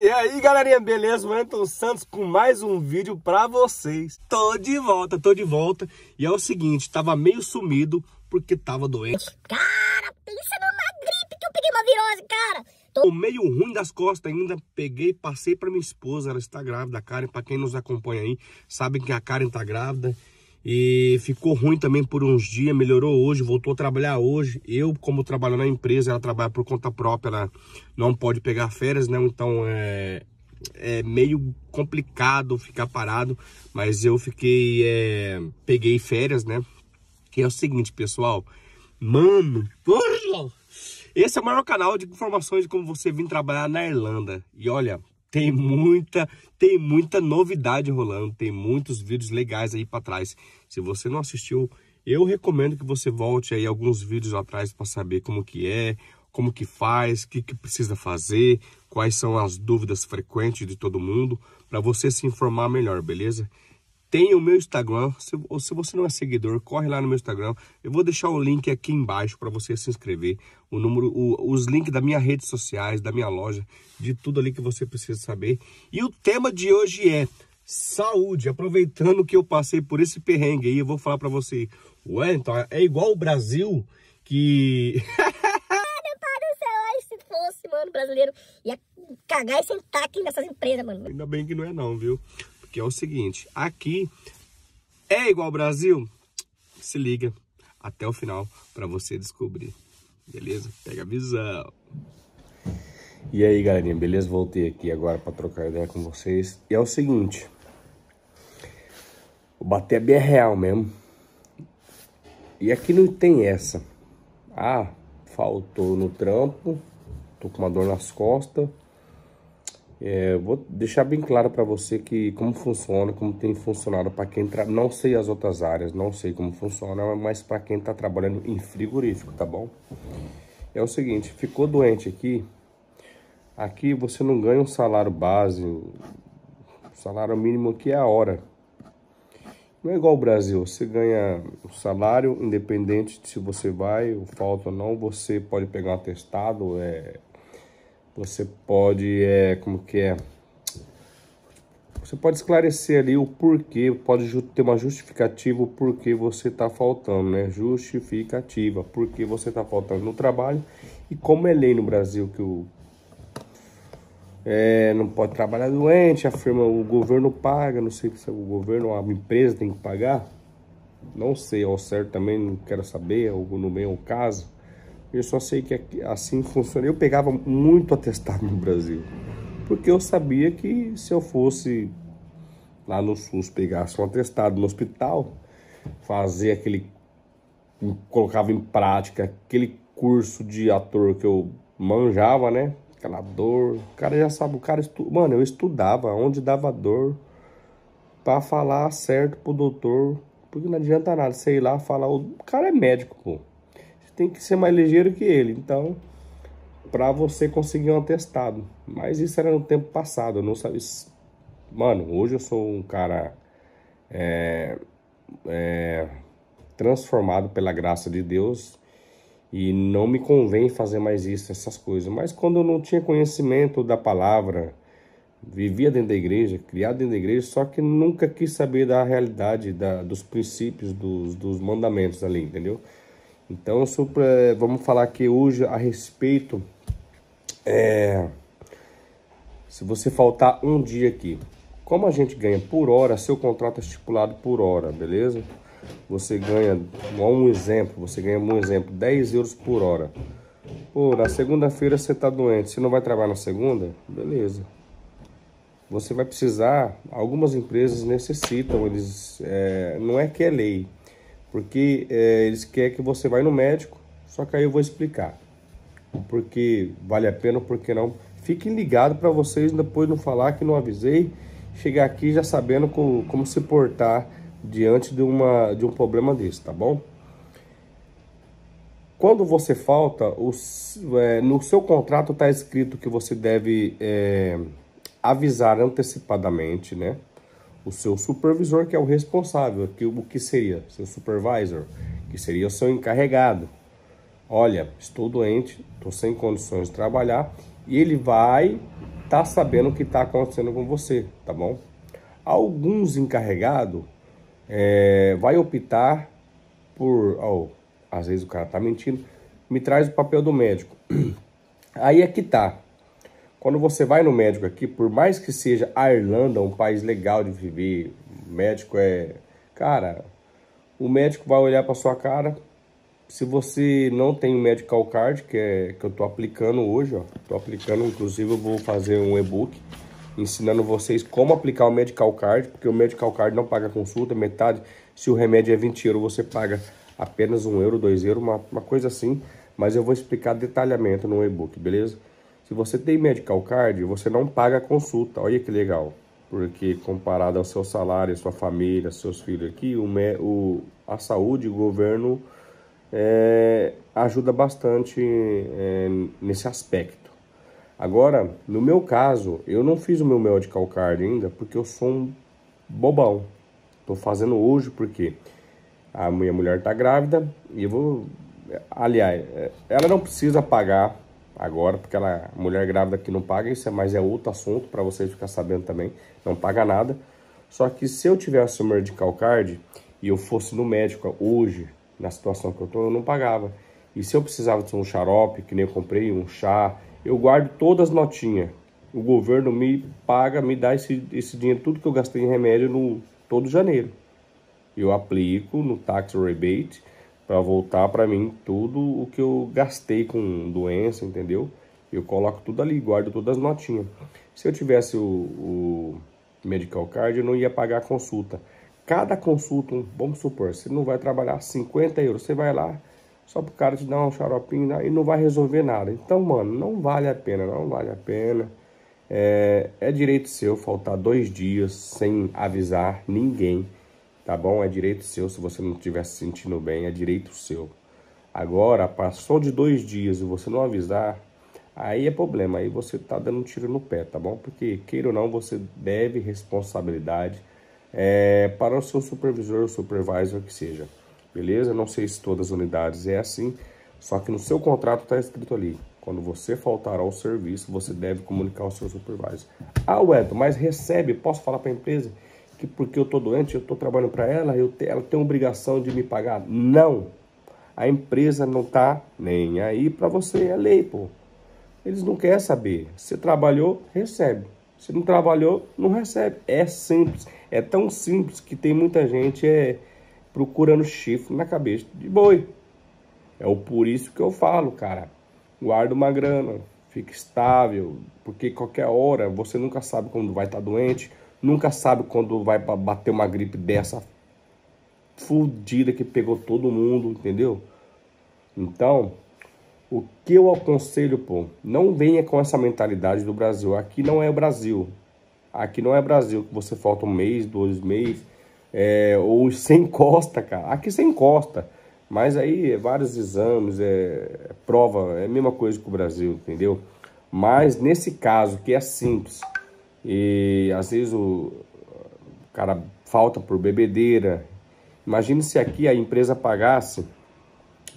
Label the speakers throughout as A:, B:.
A: E aí galerinha, beleza? O Anton Santos com mais um vídeo pra vocês Tô de volta, tô de volta E é o seguinte, tava meio sumido porque tava doente Cara, pensa numa gripe que eu peguei uma virose, cara Tô meio ruim das costas ainda, peguei, passei pra minha esposa Ela está grávida, Karen, pra quem nos acompanha aí Sabe que a Karen tá grávida e ficou ruim também por uns dias, melhorou hoje, voltou a trabalhar hoje. Eu, como trabalho na empresa, ela trabalha por conta própria, ela não pode pegar férias, né? Então é, é meio complicado ficar parado, mas eu fiquei, é, peguei férias, né? Que é o seguinte, pessoal, mano, porra! Esse é o maior canal de informações de como você vir trabalhar na Irlanda. E olha, tem muita, tem muita novidade rolando, tem muitos vídeos legais aí para trás. Se você não assistiu, eu recomendo que você volte aí alguns vídeos atrás para saber como que é, como que faz, o que, que precisa fazer, quais são as dúvidas frequentes de todo mundo, para você se informar melhor, beleza? tem o meu Instagram, se, ou se você não é seguidor, corre lá no meu Instagram. Eu vou deixar o link aqui embaixo para você se inscrever, o número, o, os links da minha redes sociais, da minha loja, de tudo ali que você precisa saber. E o tema de hoje é saúde. Aproveitando que eu passei por esse perrengue aí, eu vou falar para você, ué, então é igual o Brasil que mano, brasileiro ia cagar e sentar aqui nessas empresas, mano. Ainda bem que não é não, viu? que é o seguinte: aqui é igual ao Brasil? Se liga até o final para você descobrir. Beleza? Pega a visão. E aí, galerinha, beleza? Voltei aqui agora para trocar ideia com vocês. E é o seguinte: o bater é real mesmo. E aqui não tem essa. Ah, faltou no trampo, tô com uma dor nas costas é, vou deixar bem claro para você que como funciona, como tem funcionado para quem tra... não sei as outras áreas, não sei como funciona, mas para quem está trabalhando em frigorífico, tá bom? É o seguinte, ficou doente aqui, aqui você não ganha um salário base, o salário mínimo aqui é a hora. Não é igual ao Brasil, você ganha o um salário independente de se você vai ou falta ou não, você pode pegar um atestado, é você pode, é, como que é, você pode esclarecer ali o porquê, pode ter uma justificativa o porquê você está faltando, né? Justificativa, porque você está faltando no trabalho e como é lei no Brasil que o é, não pode trabalhar doente, afirma o governo paga, não sei se é o governo a empresa tem que pagar, não sei ao certo também, não quero saber, No meio é o caso. Eu só sei que assim funciona. Eu pegava muito atestado no Brasil, porque eu sabia que se eu fosse lá no SUS pegar um atestado no hospital, fazer aquele colocava em prática aquele curso de ator que eu manjava, né? Aquela dor. O cara já sabe, o cara estu... mano, eu estudava onde dava dor para falar certo pro doutor, porque não adianta nada, sei lá, falar o cara é médico, pô tem que ser mais ligeiro que ele. Então, para você conseguir um atestado. Mas isso era no tempo passado, eu não sabia. Mano, hoje eu sou um cara é, é, transformado pela graça de Deus e não me convém fazer mais isso, essas coisas. Mas quando eu não tinha conhecimento da palavra, vivia dentro da igreja, criado dentro da igreja, só que nunca quis saber da realidade, da, dos princípios, dos, dos mandamentos ali, entendeu? Então, sobre, eh, vamos falar aqui hoje a respeito. É, se você faltar um dia aqui, como a gente ganha por hora, seu contrato é estipulado por hora, beleza? Você ganha, um exemplo, você ganha um exemplo, 10 euros por hora. Pô, na segunda-feira você tá doente, você não vai trabalhar na segunda? Beleza. Você vai precisar, algumas empresas necessitam, eles, é, não é que é lei, porque é, eles querem que você vá no médico, só que aí eu vou explicar. Porque vale a pena, porque não. Fiquem ligados para vocês depois não falar que não avisei, chegar aqui já sabendo como se portar diante de, uma, de um problema desse, tá bom? Quando você falta, é, no seu contrato está escrito que você deve é, avisar antecipadamente, né? o seu supervisor, que é o responsável, que, o que seria seu supervisor, que seria o seu encarregado. Olha, estou doente, estou sem condições de trabalhar, e ele vai estar tá sabendo o que está acontecendo com você, tá bom? Alguns encarregados é, vai optar por... Oh, às vezes o cara está mentindo, me traz o papel do médico. Aí é que tá. Quando você vai no médico aqui, por mais que seja a Irlanda um país legal de viver, médico é. Cara, o médico vai olhar para sua cara. Se você não tem o Medical Card, que é que eu tô aplicando hoje, ó. Tô aplicando, inclusive eu vou fazer um e-book ensinando vocês como aplicar o Medical Card, porque o Medical Card não paga consulta, metade. Se o remédio é 20 euros, você paga apenas 1 euro, 2 euros, uma, uma coisa assim. Mas eu vou explicar detalhamento no e-book, beleza? Se você tem medical card, você não paga a consulta. Olha que legal. Porque comparado ao seu salário, sua família, seus filhos aqui, o, o, a saúde, o governo é, ajuda bastante é, nesse aspecto. Agora, no meu caso, eu não fiz o meu medical card ainda porque eu sou um bobão. Tô fazendo hoje porque a minha mulher tá grávida e eu vou... Aliás, ela não precisa pagar agora, porque ela mulher grávida que não paga, isso é mais é outro assunto para vocês ficar sabendo também, não paga nada. Só que se eu tivesse uma Medical Card e eu fosse no médico hoje, na situação que eu tô, eu não pagava. E se eu precisava de um xarope, que nem eu comprei, um chá, eu guardo todas as notinhas. O governo me paga, me dá esse, esse dinheiro, tudo que eu gastei em remédio no todo janeiro. Eu aplico no tax rebate para voltar para mim tudo o que eu gastei com doença, entendeu? Eu coloco tudo ali, guardo todas as notinhas. Se eu tivesse o, o medical card, eu não ia pagar a consulta. Cada consulta, vamos supor, você não vai trabalhar 50 euros, você vai lá só pro cara te dar um xaropinho né, e não vai resolver nada. Então, mano, não vale a pena, não vale a pena. É, é direito seu faltar dois dias sem avisar ninguém tá bom? É direito seu, se você não estiver se sentindo bem, é direito seu. Agora, passou de dois dias e você não avisar, aí é problema, aí você tá dando um tiro no pé, tá bom? Porque, queira ou não, você deve responsabilidade é, para o seu supervisor ou supervisor que seja, beleza? Não sei se todas as unidades é assim, só que no seu contrato tá escrito ali, quando você faltar ao serviço, você deve comunicar ao seu supervisor. Ah, Wellington, mas recebe, posso falar para a empresa? que porque eu estou doente, eu estou trabalhando para ela, eu te, ela tem obrigação de me pagar. Não! A empresa não está nem aí para você, é lei, pô. Eles não querem saber. Se trabalhou, recebe. Se não trabalhou, não recebe. É simples. É tão simples que tem muita gente é, procurando chifre na cabeça de boi. É o por isso que eu falo, cara. Guarda uma grana, fica estável, porque qualquer hora você nunca sabe quando vai estar tá doente, Nunca sabe quando vai bater uma gripe dessa fudida que pegou todo mundo, entendeu? Então, o que eu aconselho, pô, não venha com essa mentalidade do Brasil. Aqui não é o Brasil. Aqui não é Brasil que você falta um mês, dois meses, é, ou sem costa, cara. Aqui sem costa. Mas aí é vários exames, é, é prova, é a mesma coisa que o Brasil, entendeu? Mas nesse caso, que é simples, e às vezes o cara falta por bebedeira. Imagine se aqui a empresa pagasse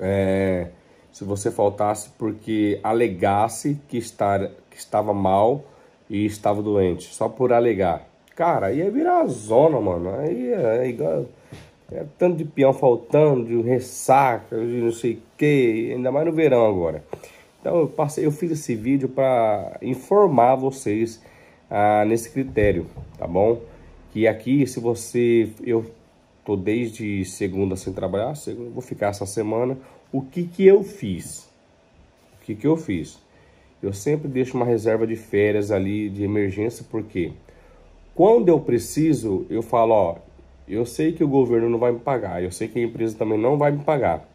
A: é, se você faltasse porque alegasse que, estar, que estava mal e estava doente, só por alegar. Cara, ia é virar zona, mano. Aí é, é igual. É tanto de peão faltando, de ressaca, de não sei o que, ainda mais no verão agora. Então eu, passei, eu fiz esse vídeo para informar vocês ah, nesse critério, tá bom? Que aqui, se você... Eu tô desde segunda sem trabalhar, segunda, vou ficar essa semana. O que que eu fiz? O que que eu fiz? Eu sempre deixo uma reserva de férias ali, de emergência, porque quando eu preciso, eu falo, ó, eu sei que o governo não vai me pagar, eu sei que a empresa também não vai me pagar.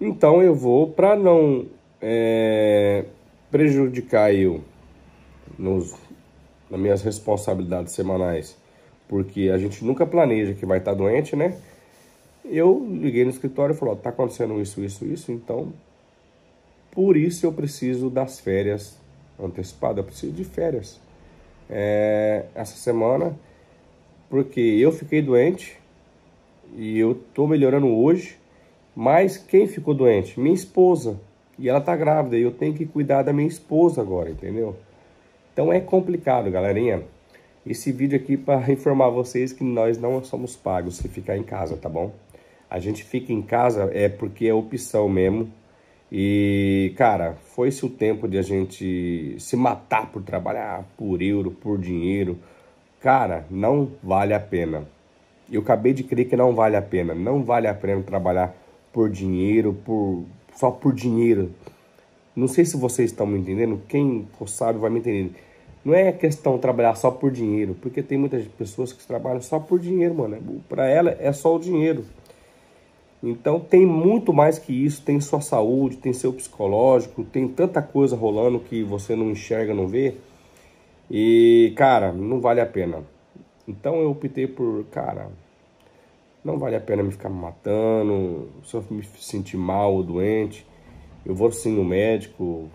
A: Então eu vou, para não é, prejudicar eu nos, nas minhas responsabilidades semanais, porque a gente nunca planeja que vai estar tá doente, né? Eu liguei no escritório e falei, ó, tá acontecendo isso, isso, isso, então por isso eu preciso das férias antecipadas, eu preciso de férias é, essa semana, porque eu fiquei doente e eu tô melhorando hoje, mas quem ficou doente? Minha esposa. E ela tá grávida e eu tenho que cuidar da minha esposa agora, entendeu? Então é complicado, galerinha. Esse vídeo aqui para informar vocês que nós não somos pagos se ficar em casa, tá bom? A gente fica em casa é porque é opção mesmo. E, cara, foi-se o tempo de a gente se matar por trabalhar, por euro, por dinheiro. Cara, não vale a pena. Eu acabei de crer que não vale a pena. Não vale a pena trabalhar por dinheiro, por só por dinheiro. Não sei se vocês estão me entendendo, quem for sabe vai me entender. Não é questão trabalhar só por dinheiro, porque tem muitas pessoas que trabalham só por dinheiro, mano. Para ela é só o dinheiro. Então tem muito mais que isso, tem sua saúde, tem seu psicológico, tem tanta coisa rolando que você não enxerga, não vê. E, cara, não vale a pena. Então eu optei por, cara, não vale a pena me ficar me matando, se eu me sentir mal ou doente eu vou sim no médico,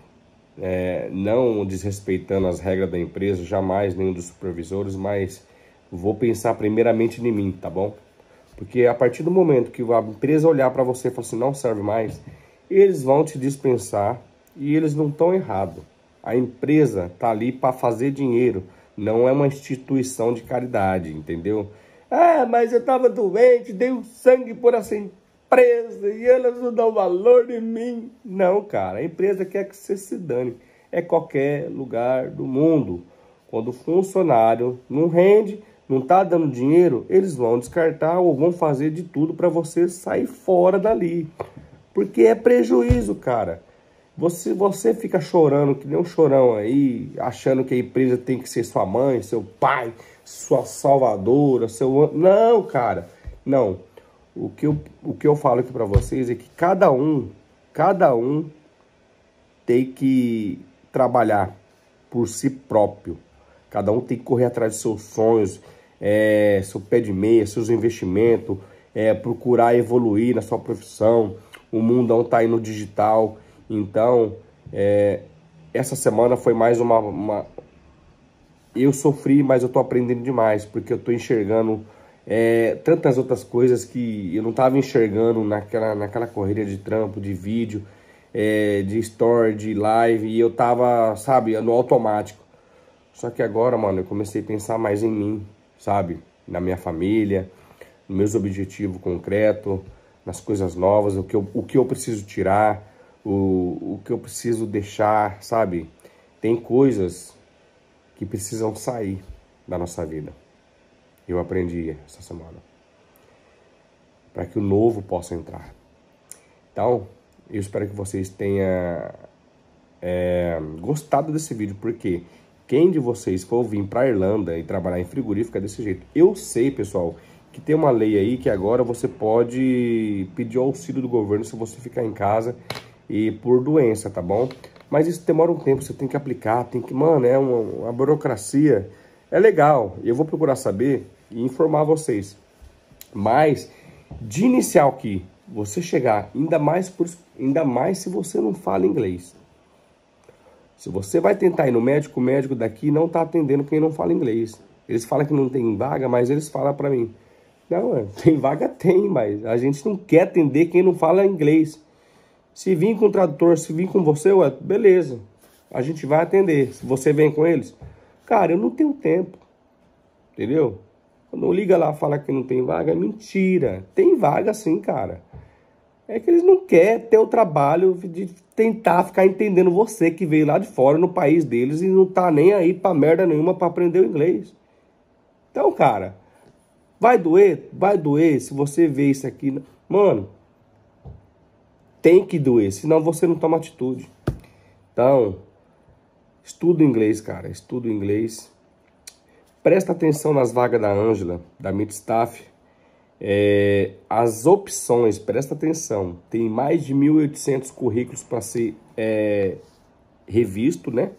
A: é, não desrespeitando as regras da empresa, jamais nenhum dos supervisores, mas vou pensar primeiramente em mim, tá bom? Porque a partir do momento que a empresa olhar para você e falar assim, não serve mais, eles vão te dispensar e eles não estão errados. A empresa está ali para fazer dinheiro, não é uma instituição de caridade, entendeu? Ah, mas eu estava doente, dei o sangue por essa assim". empresa empresa e elas não dão valor em mim. Não, cara, a empresa quer que você se dane. É qualquer lugar do mundo. Quando o funcionário não rende, não está dando dinheiro, eles vão descartar ou vão fazer de tudo para você sair fora dali. Porque é prejuízo, cara. Você, você fica chorando, que nem um chorão aí, achando que a empresa tem que ser sua mãe, seu pai, sua salvadora, seu... Não, cara, Não. O que eu, o que eu falo aqui para vocês é que cada um, cada um tem que trabalhar por si próprio. Cada um tem que correr atrás de seus sonhos, é, seu pé de meia, seus investimentos, é, procurar evoluir na sua profissão. O mundão tá aí no digital. Então, é, essa semana foi mais uma, uma... Eu sofri, mas eu tô aprendendo demais, porque eu tô enxergando é, tantas outras coisas que eu não estava enxergando naquela, naquela corrida de trampo, de vídeo, é, de story, de live, e eu tava, sabe, no automático. Só que agora, mano, eu comecei a pensar mais em mim, sabe? Na minha família, nos meus objetivos concretos, nas coisas novas, o que eu, o que eu preciso tirar, o, o que eu preciso deixar, sabe? Tem coisas que precisam sair da nossa vida. Eu aprendi essa semana. Para que o novo possa entrar. Então, eu espero que vocês tenham é, gostado desse vídeo, porque quem de vocês for vir para a Irlanda e trabalhar em frigorífico é desse jeito. Eu sei, pessoal, que tem uma lei aí que agora você pode pedir auxílio do governo se você ficar em casa e por doença, tá bom? Mas isso demora um tempo, você tem que aplicar, tem que... Mano, é uma, uma burocracia. É legal, eu vou procurar saber e informar vocês. Mas de inicial que você chegar, ainda mais, por, ainda mais se você não fala inglês. Se você vai tentar ir no médico, o médico daqui não está atendendo quem não fala inglês. Eles falam que não tem vaga, mas eles falam para mim. Não, tem vaga tem, mas a gente não quer atender quem não fala inglês. Se vir com o tradutor, se vir com você, ué, beleza. A gente vai atender. Se você vem com eles, cara, eu não tenho tempo. Entendeu? Não liga lá fala que não tem vaga, é mentira. Tem vaga sim, cara. É que eles não querem ter o trabalho de tentar ficar entendendo você que veio lá de fora, no país deles, e não tá nem aí pra merda nenhuma pra aprender o inglês. Então, cara, vai doer? Vai doer se você vê isso aqui. Mano, tem que doer, senão você não toma atitude. Então, estuda inglês, cara, estuda inglês presta atenção nas vagas da Ângela, da Midstaff. É, as opções, presta atenção, tem mais de 1.800 currículos para ser é, revisto, né?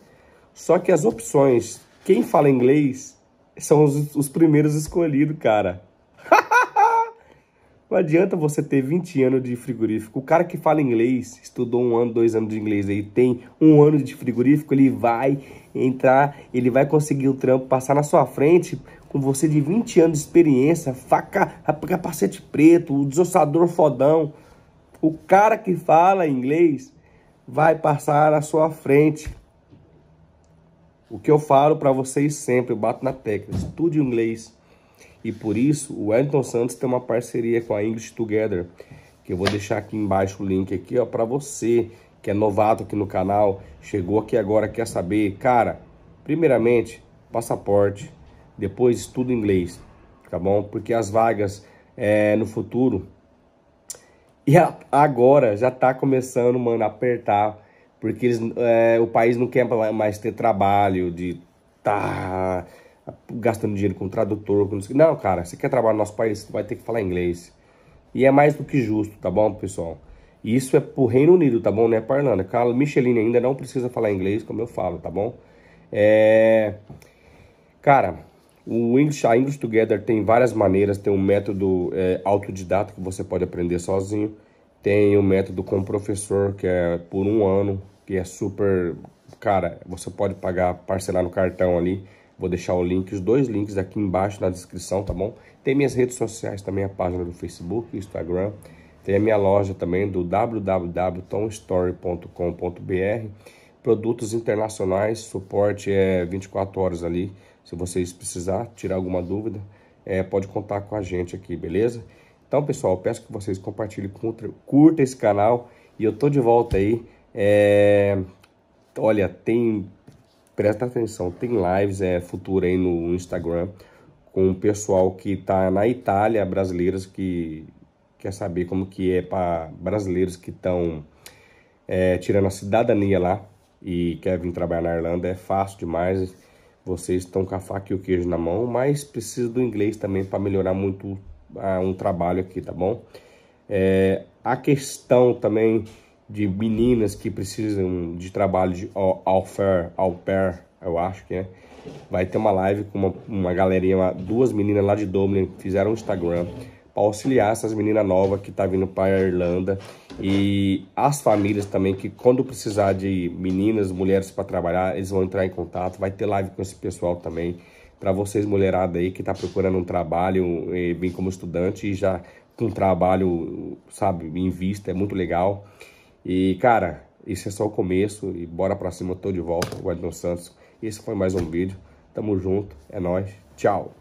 A: Só que as opções, quem fala inglês são os, os primeiros escolhidos, cara. Não adianta você ter 20 anos de frigorífico. O cara que fala inglês, estudou um ano, dois anos de inglês aí, tem um ano de frigorífico, ele vai entrar, ele vai conseguir o trampo, passar na sua frente com você de 20 anos de experiência, faca, capacete preto, o desossador fodão. O cara que fala inglês vai passar na sua frente. O que eu falo para vocês sempre, eu bato na tecla, estude inglês. E por isso o Wellington Santos tem uma parceria com a English Together, que eu vou deixar aqui embaixo o link aqui, ó, para você que é novato aqui no canal, chegou aqui agora, quer saber, cara, primeiramente, passaporte, depois estudo inglês, tá bom? Porque as vagas é, no futuro, e a, agora já tá começando, mano, a apertar, porque eles, é, o país não quer mais ter trabalho de tá gastando dinheiro com tradutor. Com... Não, cara, você quer trabalhar no nosso país, você vai ter que falar inglês. E é mais do que justo, tá bom, pessoal? E isso é pro Reino Unido, tá bom? Não é pra Irlanda. Carla Micheline ainda não precisa falar inglês, como eu falo, tá bom? É... Cara, o English, a English Together tem várias maneiras. Tem um método é, autodidata que você pode aprender sozinho. Tem o um método com professor, que é por um ano, que é super... Cara, você pode pagar, parcelar no cartão ali. Vou deixar o link, os dois links aqui embaixo na descrição, tá bom? Tem minhas redes sociais também, a página do Facebook, Instagram. Tem a minha loja também do www.tomstory.com.br. Produtos internacionais, suporte é 24 horas ali. Se vocês precisar tirar alguma dúvida, é, pode contar com a gente aqui, beleza? Então, pessoal, peço que vocês compartilhem, curta esse canal e eu tô de volta aí. É... Olha, tem presta atenção, tem lives é, futura aí no Instagram com o pessoal que está na Itália, brasileiros que quer saber como que é para brasileiros que estão é, tirando a cidadania lá e quer vir trabalhar na Irlanda, é fácil demais. Vocês estão com a faca e o queijo na mão, mas precisa do inglês também para melhorar muito uh, um trabalho aqui, tá bom? É, a questão também de meninas que precisam de trabalho de au pair, au pair eu acho que é. Vai ter uma live com uma, uma galerinha, uma, duas meninas lá de Dublin, fizeram um Instagram para auxiliar essas meninas novas que tá vindo para a Irlanda e as famílias também que quando precisar de meninas, mulheres para trabalhar, eles vão entrar em contato, vai ter live com esse pessoal também para vocês mulherada aí que tá procurando um trabalho, vem eh, como estudante e já com um trabalho, sabe, em vista, é muito legal. E, cara, isso é só o começo e bora pra cima, tô de volta, o Santos. Esse foi mais um vídeo. Tamo junto, é nóis, tchau!